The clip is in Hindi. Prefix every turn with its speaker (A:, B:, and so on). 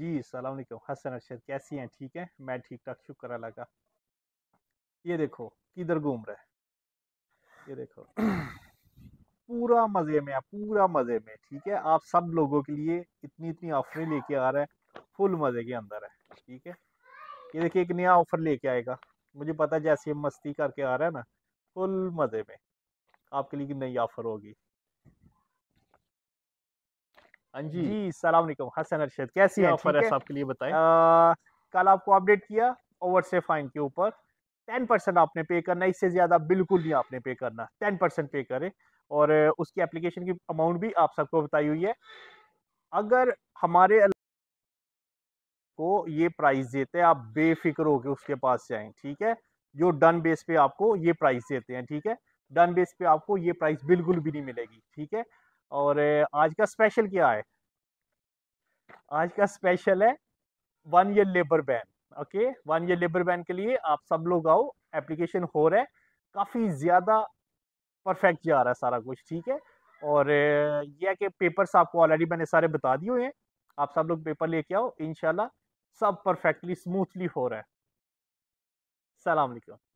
A: जी सलाम हसन अरशद कैसी हैं ठीक है मैं ठीक ठाक शुक्र अल्लाह का ये देखो किधर घूम रहा है ये देखो पूरा मज़े में है पूरा मज़े में ठीक है आप सब लोगों के लिए इतनी इतनी ऑफरें लेके आ रहा है फुल मज़े के अंदर है ठीक है ये देखिए एक नया ऑफर लेके आएगा मुझे पता है जैसे मस्ती करके आ रहा है ना फुल मज़े में आपके लिए नई ऑफर होगी हाँ जी जी सलाम हसन अरशद कैसी है ऑफर है साहब के लिए बताएं कल आपको अपडेट किया ओवर से फाइन के ऊपर टेन परसेंट आपने पे करना इससे ज़्यादा बिल्कुल नहीं आपने पे करना टेन परसेंट पे करें और उसकी एप्लीकेशन की अमाउंट भी आप सबको बताई हुई है अगर हमारे को ये प्राइस देते हैं आप बेफिक्र होकर उसके पास जाएं ठीक है जो डन बेस पे आपको ये प्राइस देते हैं ठीक है डन बेस पे आपको ये प्राइस बिल्कुल भी नहीं मिलेगी ठीक है और आज का स्पेशल क्या है आज का स्पेशल है one year labour ban okay one year labour ban के लिए आप सब लोग आओ एप्लीकेशन हो रहा है काफ़ी ज़्यादा परफेक्ट जा रहा है सारा कुछ ठीक है और यह के कि पेपर्स आपको ऑलरेडी मैंने सारे बता दिए हुए हैं आप सब लोग पेपर लेके आओ इनशाला सब परफेक्टली स्मूथली हो रहा है सलामकुम